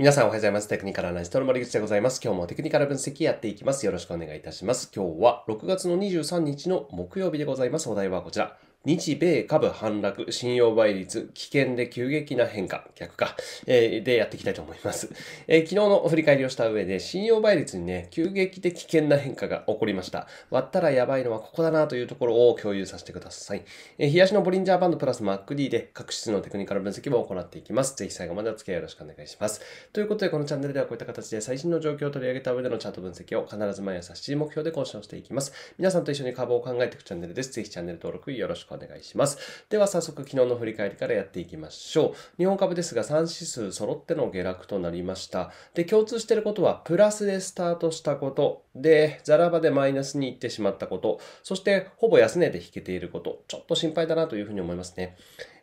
皆さんおはようございます。テクニカルアナリストの森口でございます。今日もテクニカル分析やっていきます。よろしくお願いいたします。今日は6月の23日の木曜日でございます。お題はこちら。日米株反落、信用倍率、危険で急激な変化、逆か、えー、でやっていきたいと思います、えー、昨日の振り返りをした上で、信用倍率にね、急激で危険な変化が起こりました。割ったらやばいのはここだなというところを共有させてください。えー、冷やしのボリンジャーバンドプラス MacD で各質のテクニカル分析も行っていきます。ぜひ最後までお付き合いよろしくお願いします。ということで、このチャンネルではこういった形で最新の状況を取り上げた上でのチャート分析を必ず毎朝7時目標で更新をしていきます。皆さんと一緒に株を考えていくチャンネルです。ぜひチャンネル登録よろしくくお願いします。では早速昨日の振り返りからやっていきましょう。日本株ですが3指数揃っての下落となりました。で、共通していることはプラスでスタートしたこと、で、ザラバでマイナスに行ってしまったこと、そしてほぼ安値で引けていること、ちょっと心配だなというふうに思いますね。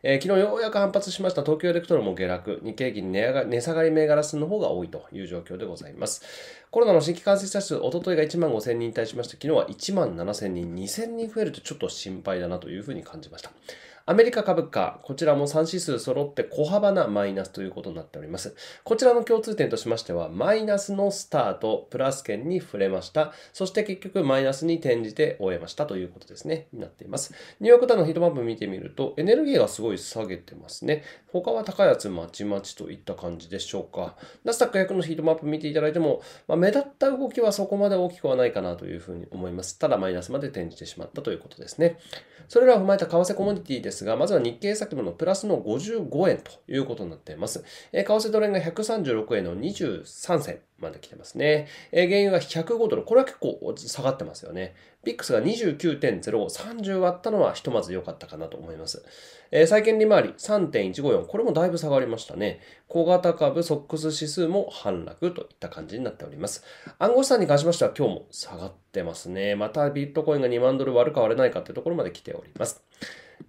えー、昨日ようやく反発しました東京エレクトロも下落、日経平均値が値下がり銘柄数の方が多いという状況でございます。コロナの新規感染者数、おとといが1万5000人に対しまして、昨日は1万7000人、2000人増えるとちょっと心配だなというふうに感じました。アメリカ株価、こちらも3指数揃って小幅なマイナスということになっております。こちらの共通点としましては、マイナスのスタート、プラス圏に触れました。そして結局マイナスに転じて終えましたということですね、になっています。ニューヨークダウのヒートマップ見てみると、エネルギーがすごい下げてますね。他は高いやつまちまちといった感じでしょうか。ナスタック100のヒートマップ見ていただいても、まあ、目立った動きはそこまで大きくはないかなというふうに思います。ただマイナスまで転じてしまったということですね。それらを踏まえた為替コモディティです。ですが、まずは日経先物のプラスの55円ということになっています。えー、為替ドル円が136円の23銭まで来てますね。えー、原油が105ドル。これは結構下がってますよね。ビックスが29.05、30割ったのはひとまず良かったかなと思います。えー、債券利回り3.154。これもだいぶ下がりましたね。小型株、ソックス指数も反落といった感じになっております。暗号資産に関しましては今日も下がってますね。またビットコインが2万ドル割るか割れないかというところまで来ております。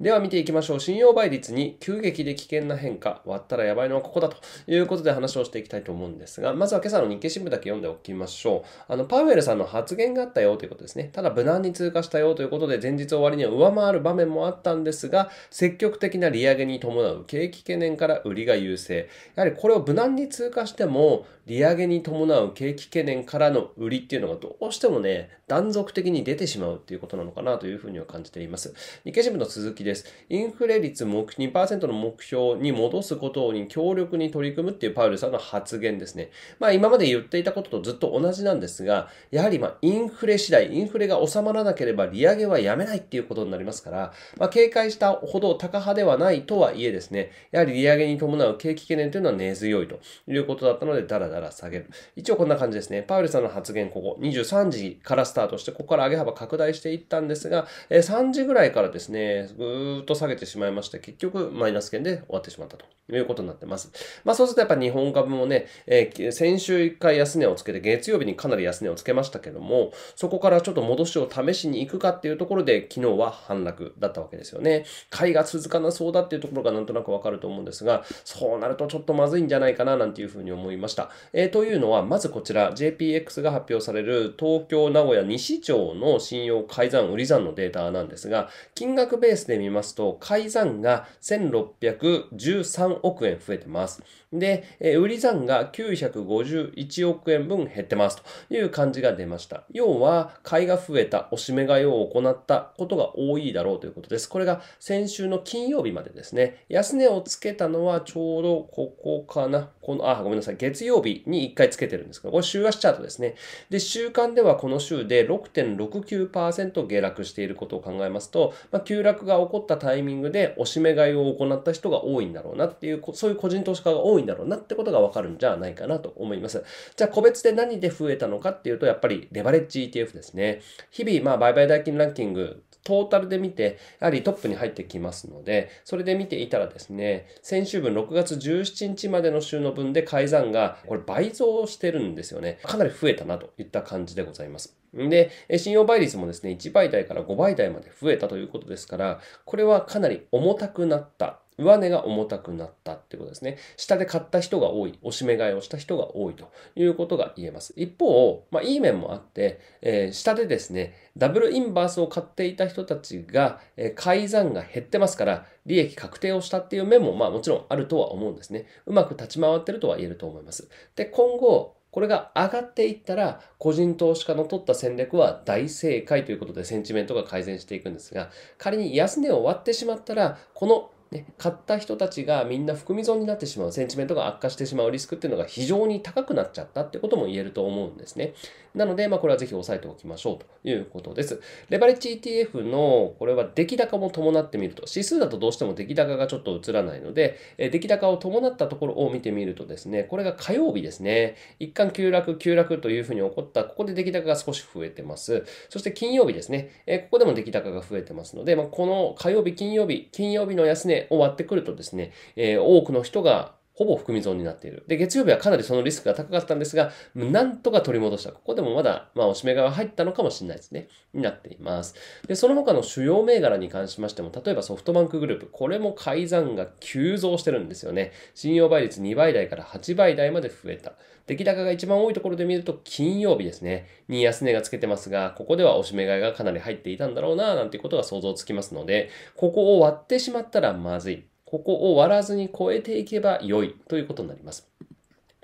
では見ていきましょう。信用倍率に急激で危険な変化、割ったらやばいのはここだということで話をしていきたいと思うんですが、まずは今朝の日経新聞だけ読んでおきましょう。あの、パウエルさんの発言があったよということですね。ただ無難に通過したよということで、前日終わりには上回る場面もあったんですが、積極的な利上げに伴う景気懸念から売りが優勢。やはりこれを無難に通過しても、利上げに伴う景気懸念からの売りっていうのがどうしてもね、断続的に出てしまうっていうことなのかなというふうには感じています。日経新聞の続きです。インフレ率目2%の目標に戻すことに強力に取り組むっていうパウエルさんの発言ですね。まあ今まで言っていたこととずっと同じなんですが、やはりまあインフレ次第、インフレが収まらなければ利上げはやめないっていうことになりますから、まあ警戒したほど高派ではないとはいえですね、やはり利上げに伴う景気懸念というのは根強いということだったので、だらだらなら下げる。一応こんな感じですね。パウエルさんの発言、ここ23時からスタートして、ここから上げ幅拡大していったんですが、え3時ぐらいからですね、ぐーっと下げてしまいまして、結局マイナス圏で終わってしまったということになってます。まあそうするとやっぱ日本株もね、えー、先週1回安値をつけて、月曜日にかなり安値をつけましたけども、そこからちょっと戻しを試しに行くかっていうところで、昨日は反落だったわけですよね。買いが続かなそうだっていうところがなんとなくわかると思うんですが、そうなるとちょっとまずいんじゃないかななんていうふうに思いました。えー、というのは、まずこちら、JPX が発表される東京、名古屋、西町の信用改ざん、売り算のデータなんですが、金額ベースで見ますと、改ざんが1613億円増えてます。で、えー、売り算が951億円分減ってますという感じが出ました。要は、買いが増えた、おしめ買いを行ったことが多いだろうということです。これが先週の金曜日までですね、安値をつけたのはちょうどここかな、この、あ、ごめんなさい、月曜日、に1回つけてるんですけど、これ週足チャートですね。で、週間ではこの週で6.69%下落していることを考えますと、まあ、急落が起こったタイミングでおしめ買いを行った人が多いんだろうなっていう、そういう個人投資家が多いんだろうなってことがわかるんじゃないかなと思います。じゃあ個別で何で増えたのかっていうと、やっぱりレバレッジ ETF ですね。日々、まあ、売買代金ランキング、トータルで見て、やはりトップに入ってきますので、それで見ていたらですね、先週分6月17日までの週の分で改ざんが、これれ倍増してるんですよね。かなり増えたなといった感じでございます。で、信用倍率もですね、1倍台から5倍台まで増えたということですから、これはかなり重たくなった上値が重たくなったってことですね。下で買った人が多い、おしめ買いをした人が多いということが言えます。一方、まあ、いい面もあって、えー、下でですね、ダブルインバースを買っていた人たちが、えー、改ざんが減ってますから、利益確定をしたっていう面も、まあもちろんあるとは思うんですね。うまく立ち回ってるとは言えると思います。で、今後、これが上がっていったら、個人投資家の取った戦略は大正解ということで、センチメントが改善していくんですが、仮に安値を割ってしまったら、このね、買った人たちがみんな含み損になってしまうセンチメントが悪化してしまうリスクっていうのが非常に高くなっちゃったってことも言えると思うんですね。なので、まあ、これはぜひ押さえておきましょうということです。レバレッジ ETF のこれは出来高も伴ってみると指数だとどうしても出来高がちょっと映らないので、え出来高を伴ったところを見てみるとですねこれが火曜日ですね一貫急落急落というふうに起こったここで出来高が少し増えてますそして金曜日ですね、えここでも出来高が増えてますので、まあ、この火曜日金曜日金曜日の安値終わってくるとですね、え多くの人がほぼ含み損になっている。で、月曜日はかなりそのリスクが高かったんですが、なんとか取り戻した。ここでもまだ、まあ、おしめ買いは入ったのかもしれないですね。になっています。で、その他の主要銘柄に関しましても、例えばソフトバンクグループ、これも改ざんが急増してるんですよね。信用倍率2倍台から8倍台まで増えた。出来高が一番多いところで見ると金曜日ですね、に安値がつけてますが、ここではおしめ買いがかなり入っていたんだろうな、なんていうことが想像つきますので、ここを割ってしまったらまずい。ここを割らずに超えていけば良いということになります。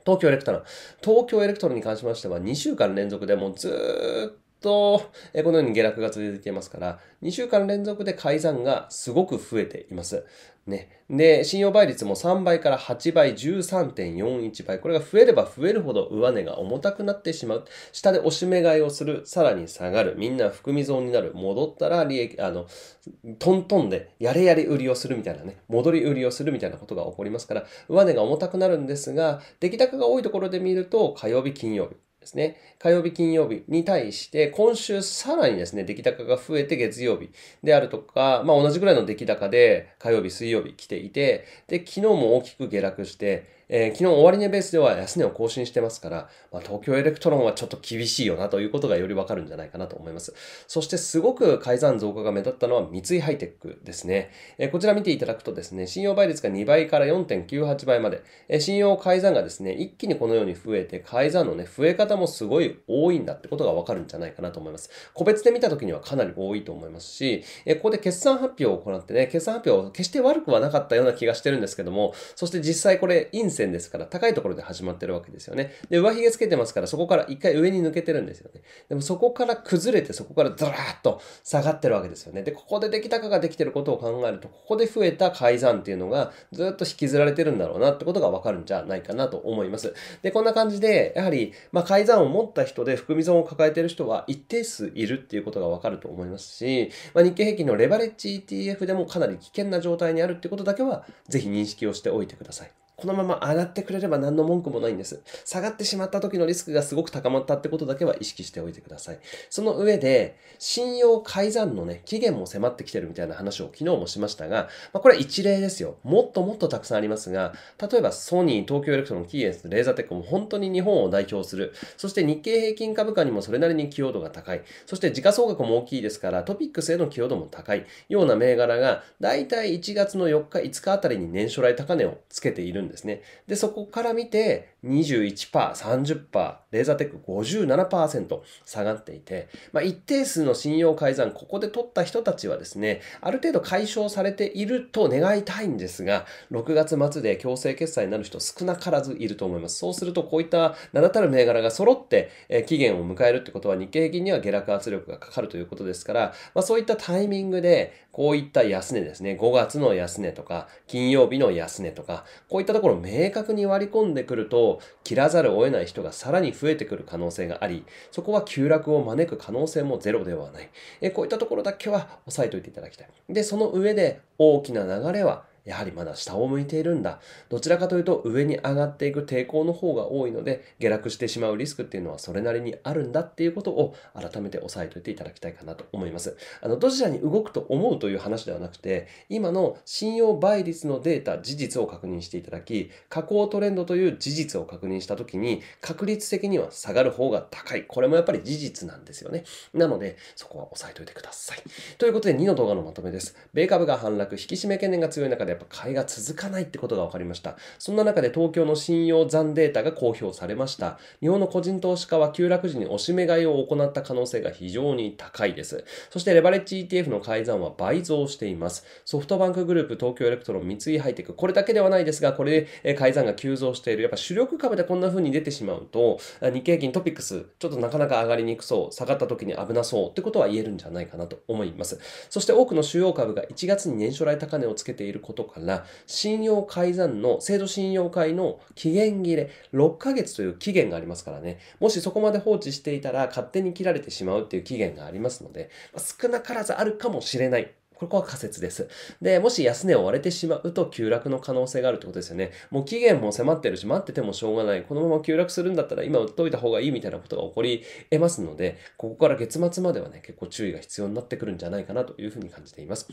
東京エレクトロン。東京エレクトロンに関しましては2週間連続でもうずっと、えこのように下落が続いていますから、2週間連続で改ざんがすごく増えています。ね。で、信用倍率も3倍から8倍、13.41倍。これが増えれば増えるほど上値が重たくなってしまう。下で押し目買いをする。さらに下がる。みんな含み損になる。戻ったら利益、あの、トントンで、やれやれ売りをするみたいなね。戻り売りをするみたいなことが起こりますから、上値が重たくなるんですが、出来高が多いところで見ると、火曜日、金曜日。ですね、火曜日、金曜日に対して、今週さらにですね、出来高が増えて月曜日であるとか、まあ同じぐらいの出来高で火曜日、水曜日来ていて、で、昨日も大きく下落して、えー、昨日終値ベースでは安値を更新してますから、まあ、東京エレクトロンはちょっと厳しいよなということがよりわかるんじゃないかなと思います。そしてすごく改ざん増加が目立ったのは三井ハイテックですね。えー、こちら見ていただくとですね、信用倍率が2倍から4.98倍まで、えー、信用改ざんがですね、一気にこのように増えて、改ざんのね、増え方もすごい多いんだってことがわかるんじゃないかなと思います。個別で見た時にはかなり多いと思いますし、えここで決算発表を行ってね、決算発表決して悪くはなかったような気がしてるんですけども、そして実際これ、線ですから高いところで始まってるわけですよね。で、上髭つけてますからそこから一回上に抜けてるんですよね。でもそこから崩れてそこからずらーっと下がってるわけですよね。で、ここで出来高ができてることを考えると、ここで増えた改ざんっていうのがずっと引きずられてるんだろうなってことがわかるんじゃないかなと思います。で、こんな感じで、やはり、まあ、改ざんを持った人で含み損を抱えてる人は一定数いるっていうことがわかると思いますし、まあ、日経平均のレバレッジ ETF でもかなり危険な状態にあるってことだけは、ぜひ認識をしておいてください。このまま上がってくれれば何の文句もないんです。下がってしまった時のリスクがすごく高まったってことだけは意識しておいてください。その上で、信用改ざんのね、期限も迫ってきてるみたいな話を昨日もしましたが、まあ、これは一例ですよ。もっともっとたくさんありますが、例えばソニー、東京エレクトロン、キーエンス、レーザーテックも本当に日本を代表する。そして日経平均株価にもそれなりに寄与度が高い。そして時価総額も大きいですから、トピックスへの寄与度も高いような銘柄が、だいたい1月の4日、5日あたりに年初来高値をつけているんですね。で、そこから見て21%、30%、レーザーテック57%下がっていて、まあ、一定数の信用改ざん、ここで取った人たちはですね、ある程度解消されていると願いたいんですが、6月末で強制決済になる人少なからずいると思います。そうすると、こういった名だたる銘柄が揃って、え期限を迎えるってことは日経平均には下落圧力がかかるということですから、まあ、そういったタイミングで、こういった安値ですね、5月の安値とか、金曜日の安値とか、こういったところを明確に割り込んでくると、切らざるを得ない人がさらに増えてくる可能性があり、そこは急落を招く可能性もゼロではない。えこういったところだけは押さえておいていただきたい。で、その上で大きな流れは、やはりまだ下を向いているんだ。どちらかというと上に上がっていく抵抗の方が多いので、下落してしまうリスクっていうのはそれなりにあるんだっていうことを改めて押さえておいていただきたいかなと思います。あの、どちらに動くと思うという話ではなくて、今の信用倍率のデータ、事実を確認していただき、下降トレンドという事実を確認したときに、確率的には下がる方が高い。これもやっぱり事実なんですよね。なので、そこは押さえておいてください。ということで、2の動画のまとめです。米株が反落、引き締め懸念が強い中でやっぱ買いが続かないってことが分かりました。そんな中で東京の信用残データが公表されました。日本の個人投資家は急落時に押し目買いを行った可能性が非常に高いです。そしてレバレッジ ETF の改ざんは倍増しています。ソフトバンクグループ、東京エレクトロン、三井ハイテク、これだけではないですが、これで改ざんが急増している。やっぱ主力株でこんな風に出てしまうと、日経平均トピックス、ちょっとなかなか上がりにくそう、下がった時に危なそうってことは言えるんじゃないかなと思います。そして多くの主要株が1月に年初来高値をつけていることことから、信用改ざんの、制度信用会の期限切れ、6ヶ月という期限がありますからね、もしそこまで放置していたら勝手に切られてしまうっていう期限がありますので、少なからずあるかもしれないここは仮説です。で、もし安値を割れてしまうと急落の可能性があるってことですよね。もう期限も迫ってるし、待っててもしょうがない。このまま急落するんだったら今売っといた方がいいみたいなことが起こり得ますので、ここから月末まではね、結構注意が必要になってくるんじゃないかなというふうに感じています。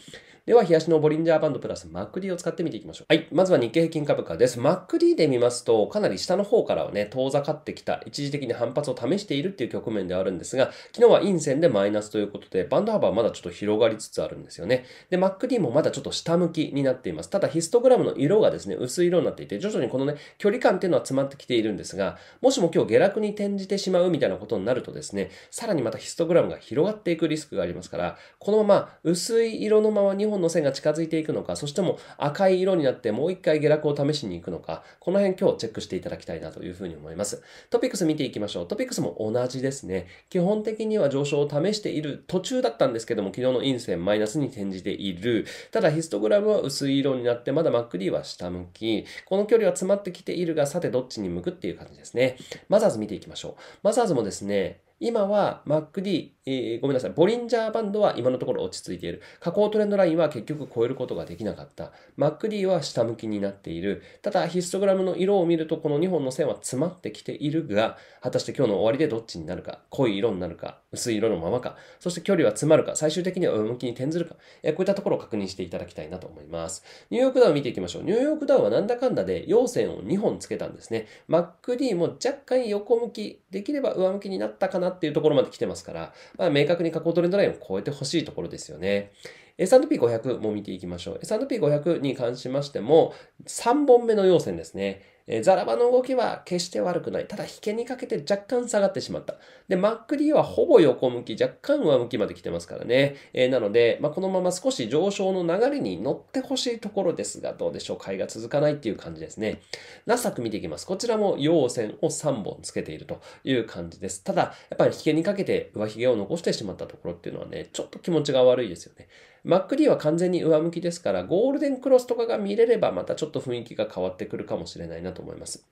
では、冷やしのボリンジャーバンドプラス MacD を使ってみていきましょう。はい、まずは日経平均株価です。MacD で見ますと、かなり下の方からはね、遠ざかってきた、一時的に反発を試しているっていう局面ではあるんですが、昨日は陰線でマイナスということで、バンド幅はまだちょっと広がりつつあるんですよね。で、MacD もまだちょっと下向きになっています。ただ、ヒストグラムの色がですね、薄い色になっていて、徐々にこのね、距離感っていうのは詰まってきているんですが、もしも今日下落に転じてしまうみたいなことになるとですね、さらにまたヒストグラムが広がっていくリスクがありますから、このまま薄い色のまま2本の線が近づいていくのか、そしても赤い色になってもう1回下落を試しに行くのか、この辺今日チェックしていただきたいなというふうに思います。トピックス見ていきましょう。トピックスも同じですね。基本的には上昇を試している途中だったんですけども、昨日の陰線マイナスに転転じている。ただヒストグラムは薄い色になって、まだマック D は下向き。この距離は詰まってきているが、さてどっちに向くっていう感じですね。マザーズ見ていきましょう。マザーズもですね、今は MacD、えー、ごめんなさい、ボリンジャーバンドは今のところ落ち着いている。下降トレンドラインは結局超えることができなかった。MacD は下向きになっている。ただ、ヒストグラムの色を見ると、この2本の線は詰まってきているが、果たして今日の終わりでどっちになるか、濃い色になるか、薄い色のままか、そして距離は詰まるか、最終的には上向きに転ずるか、えー、こういったところを確認していただきたいなと思います。ニューヨークダウン見ていきましょう。ニューヨークダウンはなんだかんだで陽線を2本つけたんですね。MacD も若干横向き、できれば上向きになったかなっていうところまで来てますから、まあ、明確に下降トレンドラインを超えてほしいところですよね。S&P500 も見ていきましょう。S&P500 に関しましても、3本目の要線ですね。えザラバの動きは決して悪くない。ただ、引けにかけて若干下がってしまった。で、マック D はほぼ横向き、若干上向きまで来てますからね。えー、なので、まあ、このまま少し上昇の流れに乗ってほしいところですが、どうでしょう。買いが続かないっていう感じですね。ナスク見ていきます。こちらも陽線を3本つけているという感じです。ただ、やっぱり引けにかけて上髭を残してしまったところっていうのはね、ちょっと気持ちが悪いですよね。マック d は完全に上向きですから、ゴールデンクロスとかが見れれば、またちょっと雰囲気が変わってくるかもしれないなと思います。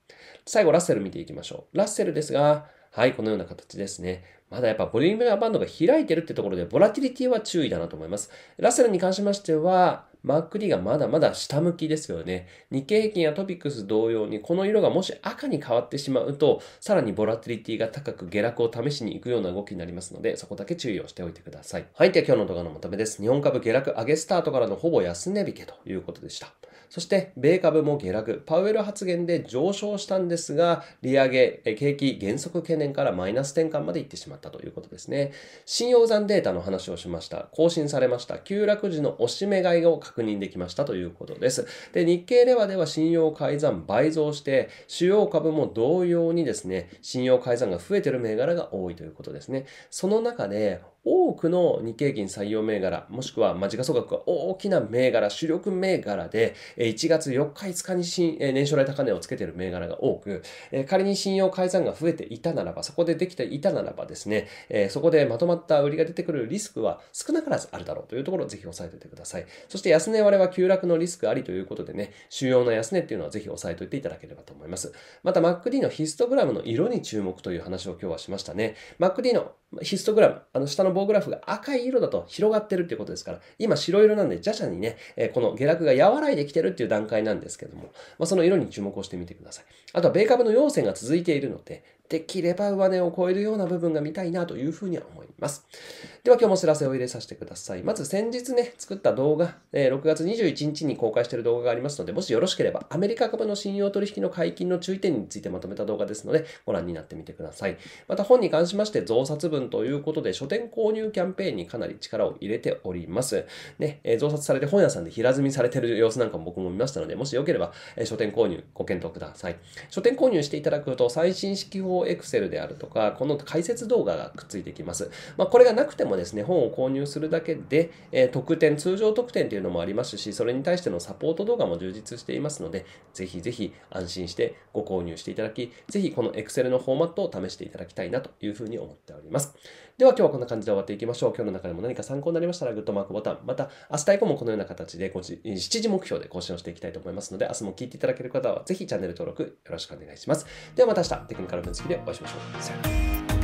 最後、ラッセル見ていきましょう。ラッセルですが、はい、このような形ですね。まだやっぱボリュームがバンドが開いてるってところで、ボラティリティは注意だなと思います。ラッセルに関しましては、マックリがまだまだ下向きですよね。日経平均やトピックス同様に、この色がもし赤に変わってしまうと、さらにボラティリティが高く下落を試しに行くような動きになりますので、そこだけ注意をしておいてください。はい、では今日の動画のまとめです。日本株下落上げスタートからのほぼ安値引けということでした。そして米株も下落、パウエル発言で上昇したんですが、利上げ、景気減速懸念からマイナス転換まで行ってしまったということですね。信用残データの話をしました。更新されました。急落時の押し目買いを確認できましたということです。で、日経レバでは信用改ざん倍増して、主要株も同様にですね、信用改ざんが増えてる銘柄が多いということですね。その中で、多くの日経金採用銘柄、もしくは、ま時価総額が大きな銘柄、主力銘柄で、1月4日5日に新年初来高値をつけている銘柄が多く、仮に信用改ざんが増えていたならば、そこでできていたならばですね、そこでまとまった売りが出てくるリスクは少なからずあるだろうというところをぜひ押さえておいてください。そして安値割れは急落のリスクありということでね、主要な安値っていうのはぜひ押さえておいていただければと思います。また MacD のヒストグラムの色に注目という話を今日はしましたね。MacD のヒストグラム、あの下の棒グラフが赤い色だと広がってるっていうことですから、今白色なんで、じゃじゃにね、えこの下落が和らいできてるっていう段階なんですけども、まあ、その色に注目をしてみてください。あとは米株の陽線が続いているので、できれば上値を超えるような部分が見たいなというふうには思います。では今日もお知らせを入れさせてください。まず先日ね、作った動画、え6月21日に公開している動画がありますので、もしよろしければアメリカ株の信用取引の解禁の注意点についてまとめた動画ですので、ご覧になってみてください。また本に関しまして増刷分ということで、書店購入キャンペーンにかなり力を入れております。ね、え増刷されて本屋さんで平積みされている様子なんかも僕も見ましたので、もしよければ、え書店購入ご検討ください。書店購入していただくと最新式法用 e x c であるとか、この解説動画がくっついてきます。まあ、これがなくてもですね、本を購入するだけで、えー、特典、通常特典というのもありますし、それに対してのサポート動画も充実していますので、ぜひぜひ安心してご購入していただき、ぜひこの Excel のフォーマットを試していただきたいなというふうに思っております。では今日はこんな感じで終わっていきましょう。今日の中でも何か参考になりましたら、グッドマークボタン、また明日以降もこのような形で7時目標で更新をしていきたいと思いますので、明日も聞いていただける方は、ぜひチャンネル登録よろしくお願いします。ではまた明日、テクニカル分析でお会いしましょう。さよなら。